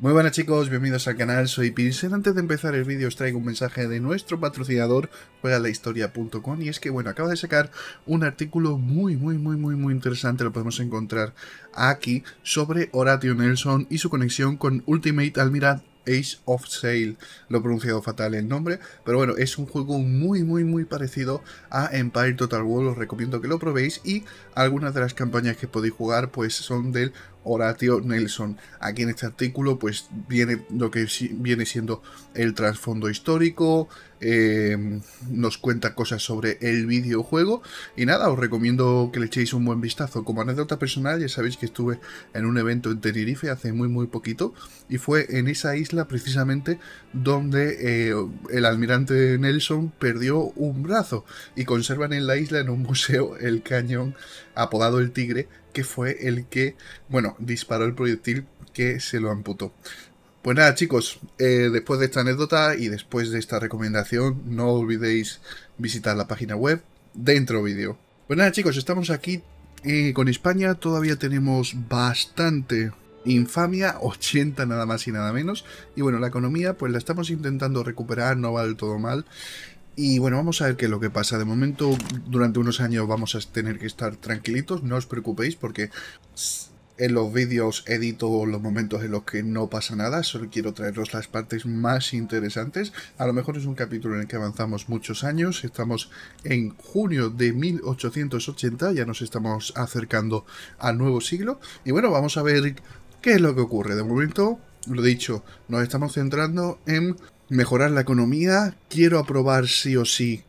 Muy buenas chicos, bienvenidos al canal, soy Pinsen, Antes de empezar el vídeo os traigo un mensaje de nuestro patrocinador, juegalahistoria.com y es que bueno, acaba de sacar un artículo muy muy muy muy muy interesante, lo podemos encontrar aquí, sobre Horatio Nelson y su conexión con Ultimate Almirant Age of Sail. Lo he pronunciado fatal el nombre, pero bueno, es un juego muy, muy, muy parecido a Empire Total War. Os recomiendo que lo probéis y algunas de las campañas que podéis jugar pues son del tío Nelson. Aquí en este artículo pues viene lo que viene siendo el trasfondo histórico, em, nos cuenta cosas sobre el videojuego y nada, os recomiendo que le echéis un buen vistazo. Como anécdota personal ya sabéis que estuve en un evento en Tenerife hace muy muy poquito y fue en esa isla precisamente donde eh, el almirante Nelson perdió un brazo y conservan en la isla en un museo el cañón apodado el tigre que fue el que, bueno, disparó el proyectil que se lo amputó. Pues nada chicos, eh, después de esta anécdota y después de esta recomendación, no olvidéis visitar la página web dentro vídeo. Pues nada chicos, estamos aquí eh, con España, todavía tenemos bastante infamia, 80 nada más y nada menos. Y bueno, la economía pues la estamos intentando recuperar, no va del todo mal. Y bueno, vamos a ver qué es lo que pasa. De momento, durante unos años vamos a tener que estar tranquilitos. No os preocupéis porque en los vídeos edito los momentos en los que no pasa nada, solo quiero traeros las partes más interesantes. A lo mejor es un capítulo en el que avanzamos muchos años, estamos en junio de 1880, ya nos estamos acercando al nuevo siglo. Y bueno, vamos a ver qué es lo que ocurre. De momento, lo dicho, nos estamos centrando en mejorar la economía. Quiero aprobar sí o sí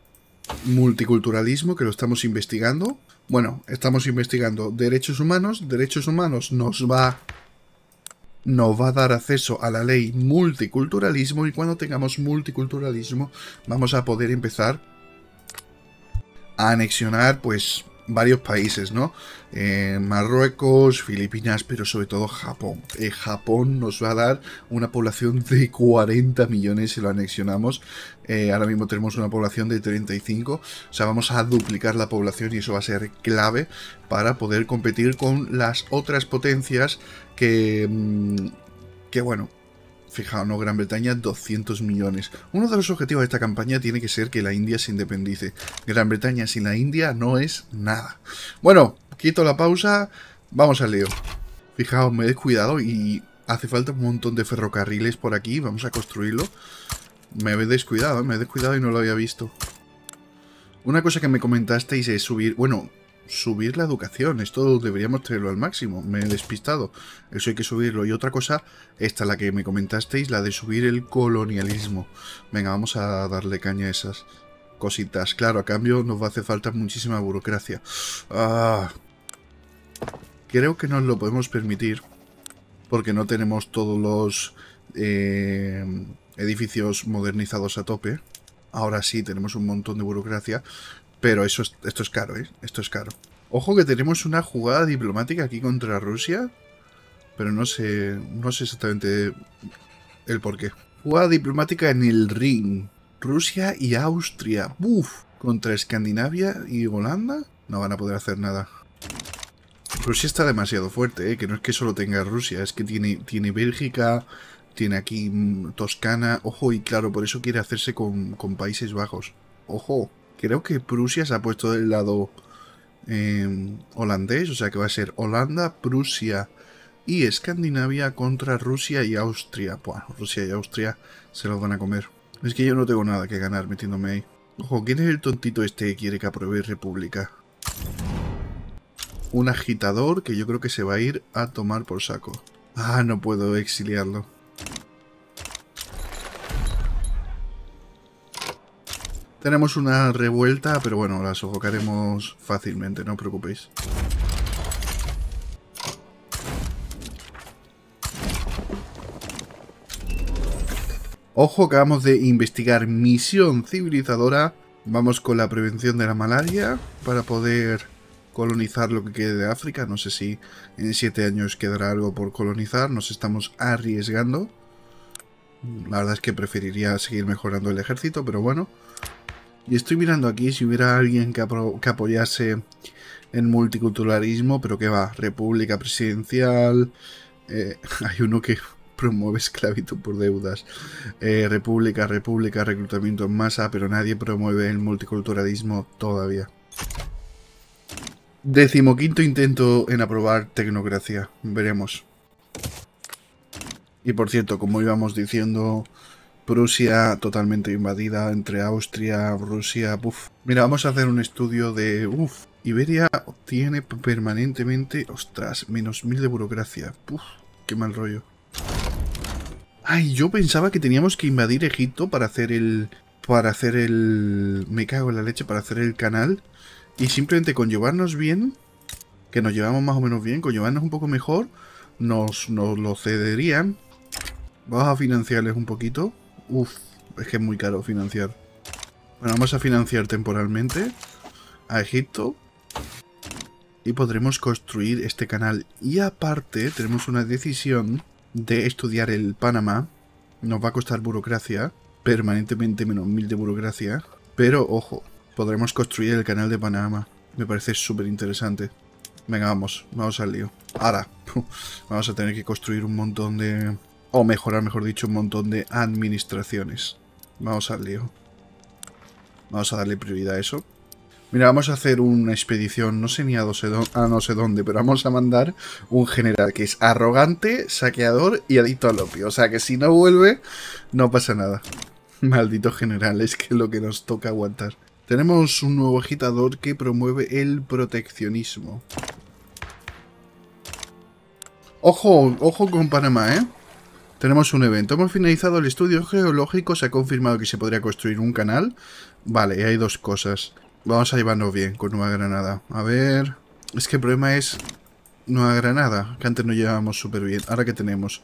multiculturalismo, que lo estamos investigando. Bueno, estamos investigando derechos humanos. Derechos humanos nos va nos va a dar acceso a la ley multiculturalismo y cuando tengamos multiculturalismo vamos a poder empezar a anexionar pues varios países, ¿no? Eh, Marruecos, Filipinas, pero sobre todo Japón. Eh, Japón nos va a dar una población de 40 millones si lo anexionamos. Eh, ahora mismo tenemos una población de 35. O sea, vamos a duplicar la población y eso va a ser clave para poder competir con las otras potencias que... Mm, que bueno, Fijaos, no, Gran Bretaña 200 millones. Uno de los objetivos de esta campaña tiene que ser que la India se independice. Gran Bretaña sin la India no es nada. Bueno, quito la pausa, vamos al Leo. Fijaos, me he descuidado y hace falta un montón de ferrocarriles por aquí, vamos a construirlo. Me he descuidado, me he descuidado y no lo había visto. Una cosa que me comentasteis es subir... Bueno, subir la educación. Esto deberíamos tenerlo al máximo. Me he despistado. Eso hay que subirlo. Y otra cosa, esta la que me comentasteis, la de subir el colonialismo. Venga, vamos a darle caña a esas cositas. Claro, a cambio nos va a hacer falta muchísima burocracia. Ah. creo que nos lo podemos permitir porque no tenemos todos los eh, edificios modernizados a tope. Ahora sí, tenemos un montón de burocracia pero eso esto es caro, ¿eh? Esto es caro. Ojo que tenemos una jugada diplomática aquí contra Rusia. Pero no sé, no sé exactamente el por qué. Jugada diplomática en el ring. Rusia y Austria. ¡Buf! Contra Escandinavia y Holanda. No van a poder hacer nada. Rusia está demasiado fuerte, ¿eh? que no es que solo tenga Rusia, es que tiene, tiene Bélgica, tiene aquí mm, Toscana, ojo, y claro, por eso quiere hacerse con, con Países Bajos. Ojo, Creo que Prusia se ha puesto del lado em, holandés, o sea que va a ser Holanda, Prusia y Escandinavia contra Rusia y Austria. Pues Rusia y Austria se los van a comer. Es que yo no tengo nada que ganar metiéndome ahí. Ojo, ¿quién es el tontito este que quiere que apruebe República? Un agitador que yo creo que se va a ir a tomar por saco. Ah, no puedo exiliarlo. Tenemos una revuelta, pero bueno, la sofocaremos fácilmente, no os preocupéis. Ojo, acabamos de investigar misión civilizadora. Vamos con la prevención de la malaria para poder colonizar lo que quede de África. No sé si en siete años quedará algo por colonizar. Nos estamos arriesgando. La verdad es que preferiría seguir mejorando el ejército, pero bueno. Y estoy mirando aquí si hubiera alguien que, apoyase en multiculturalismo, pero que va, república presidencial... Eh, hay uno que promueve esclavitud por deudas. Eh, república, república, reclutamiento en masa, pero nadie promueve el multiculturalismo todavía. Decimoquinto intento en aprobar tecnocracia. Veremos. Y por cierto, como íbamos diciendo, Prusia totalmente invadida entre Austria, Rusia. uff. Mira, vamos a hacer un estudio de. Uf, Iberia tiene permanentemente. Ostras, menos mil de burocracia. ¡puf! qué mal rollo. Ay, yo pensaba que teníamos que invadir Egipto para hacer el. Para hacer el. Me cago en la leche, para hacer el canal. Y simplemente con llevarnos bien. Que nos llevamos más o menos bien, con llevarnos un poco mejor. Nos, nos lo cederían Vamos a financiarles un poquito. Uf, es que es muy caro financiar. Bueno, vamos a financiar temporalmente a Egipto. Y podremos construir este canal. Y aparte, tenemos una decisión de estudiar el Panamá. Nos va a costar burocracia. Permanentemente menos mil de burocracia. Pero, ojo, podremos construir el canal de Panamá. Me parece súper interesante. Venga, vamos. Vamos al lío. Ahora. Vamos a tener que construir un montón de o mejorar, mejor dicho, un montón de administraciones. Vamos al lío. Vamos a darle prioridad a eso. Mira, vamos a hacer una expedición, no sé ni a, no sé dónde, pero vamos a mandar un general que es arrogante, saqueador y adicto al opio. O sea que si no vuelve, no pasa nada. Maldito general, es que es lo que nos toca aguantar. Tenemos un nuevo agitador que promueve el proteccionismo. Ojo, ojo con Panamá, ¿eh? Tenemos un evento. Hemos finalizado el estudio geológico. Se ha confirmado que se podría construir un canal. Vale, hay dos cosas. Vamos a llevarnos bien con Nueva Granada. A ver... Es que el problema es Nueva Granada, que antes no llevábamos súper bien. Ahora que tenemos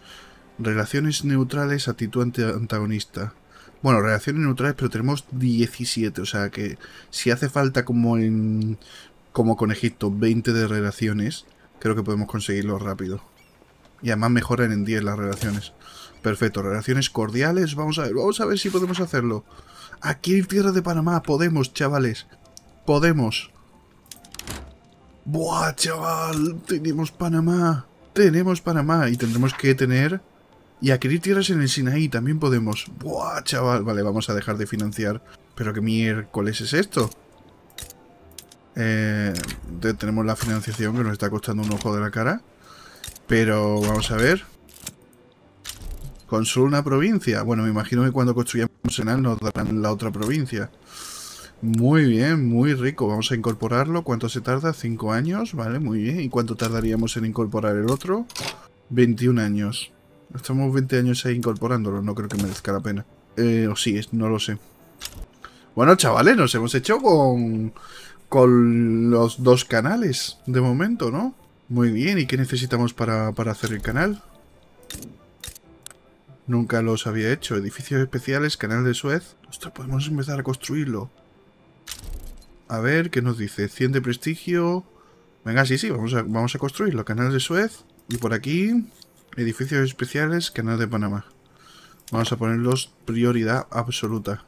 relaciones neutrales, actitud antagonista. Bueno, relaciones neutrales, pero tenemos 17. O sea que si hace falta como en como con Egipto 20 de relaciones, creo que podemos conseguirlo rápido. Y además mejoran en 10 las relaciones. Perfecto, relaciones cordiales. Vamos a ver, vamos a ver si podemos hacerlo. Aquí en Tierra de Panamá podemos, chavales. Podemos. ¡Buah, chaval! Tenemos Panamá. Tenemos Panamá. Y tendremos que tener... Y adquirir tierras en el Sinaí también podemos. ¡Buah, chaval! Vale, vamos a dejar de financiar. ¿Pero qué miércoles es esto? Eh, tenemos la financiación que nos está costando un ojo de la cara. Pero vamos a ver. Con una provincia. Bueno, me imagino que cuando construyamos Senal nos darán la otra provincia. Muy bien, muy rico. Vamos a incorporarlo. ¿Cuánto se tarda? Cinco años. Vale, muy bien. ¿Y cuánto tardaríamos en incorporar el otro? 21 años. Estamos 20 años ahí incorporándolo. No creo que merezca la pena. Eh, o sí, no lo sé. Bueno, chavales, nos hemos hecho con los dos canales de momento, ¿no? Muy bien, ¿y qué necesitamos para, hacer el canal? Nunca los había hecho. Edificios especiales, canal de Suez. Ostras, podemos empezar a construirlo. A ver, ¿qué nos dice? 100 de prestigio. Venga, sí, sí, vamos vamos a construirlo. Canal de Suez. Y por aquí, edificios especiales, canal de Panamá. Vamos a ponerlos prioridad absoluta.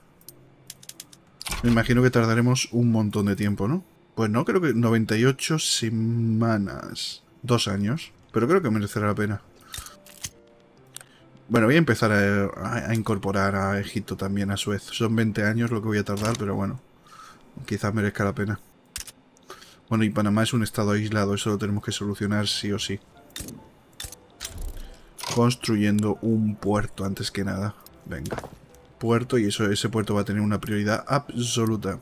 Me imagino que tardaremos un montón de tiempo, ¿no? Pues no, creo que 98 semanas. Dos años. Pero creo que merecerá la pena. Bueno, voy a empezar a, incorporar a Egipto también, a Suez. Son 20 años lo que voy a tardar, pero bueno. Quizás merezca la pena. Bueno, y Panamá es un estado aislado. Eso lo tenemos que solucionar sí o sí. Construyendo un puerto antes que nada. Venga. Puerto, y eso, ese puerto va a tener una prioridad absoluta.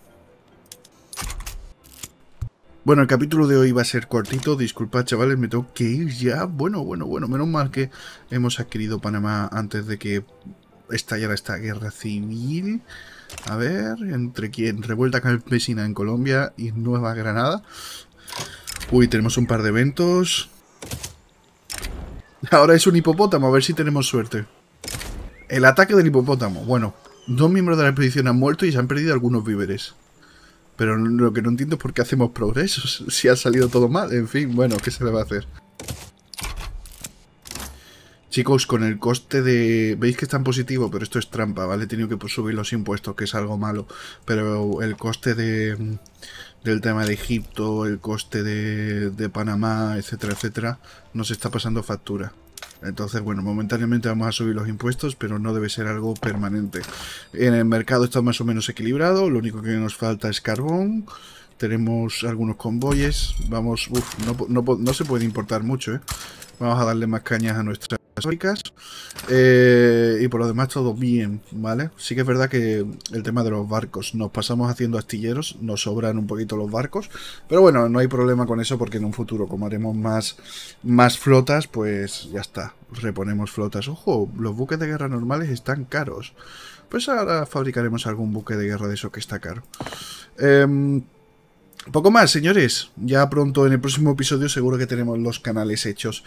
Bueno, el capítulo de hoy va a ser cortito, disculpad chavales, me tengo que ir ya. Bueno, bueno, bueno, menos mal que hemos adquirido Panamá antes de que estallara esta guerra civil. A ver, entre quién, revuelta campesina en Colombia y Nueva Granada. Uy, tenemos un par de eventos. Ahora es un hipopótamo, a ver si tenemos suerte. El ataque del hipopótamo. Bueno, dos miembros de la expedición han muerto y se han perdido algunos víveres. Pero lo que no entiendo es por qué hacemos progresos. Si ha salido todo mal. En fin, bueno, ¿qué se le va a hacer? Chicos, con el coste de... Veis que es tan positivo, pero esto es trampa, ¿vale? He tenido que pues, subir los impuestos, que es algo malo. Pero el coste de... del tema de Egipto, el coste de, de Panamá, etcétera, etcétera, nos está pasando factura. Entonces, bueno, momentáneamente vamos a subir los impuestos, pero no debe ser algo permanente. En el mercado está más o menos equilibrado, lo único que nos falta es carbón. Tenemos algunos convoyes, vamos, Uff, no, no se puede importar mucho, ¿eh? Vamos a darle más cañas a nuestra eh, y por lo demás todo bien, ¿vale? Sí que es verdad que el tema de los barcos, nos pasamos haciendo astilleros, nos sobran un poquito los barcos, pero bueno, no hay problema con eso porque en un futuro, como haremos más, más flotas, pues ya está, reponemos flotas. Ojo, los buques de guerra normales están caros. Pues ahora fabricaremos algún buque de guerra de eso que está caro. Eh, poco más, señores. Ya pronto en el próximo episodio seguro que tenemos los canales hechos.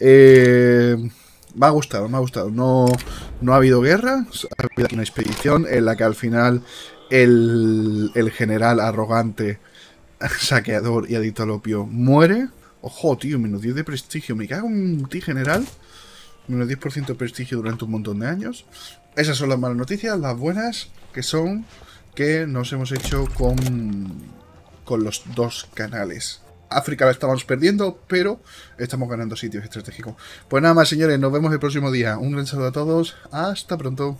Eh me ha gustado, me ha gustado. No, no ha habido guerra, ha habido una expedición en la que al final el, general arrogante, saqueador y adicto al opio muere. Ojo, tío, menos 10 de prestigio. Me cago en ti, general. Menos 10% de prestigio durante un montón de años. Esas son las malas noticias. Las buenas que son que nos hemos hecho con, con los dos canales. África la estábamos perdiendo, pero estamos ganando sitios estratégicos. Pues nada más, señores, nos vemos el próximo día. Un gran saludo a todos. Hasta pronto.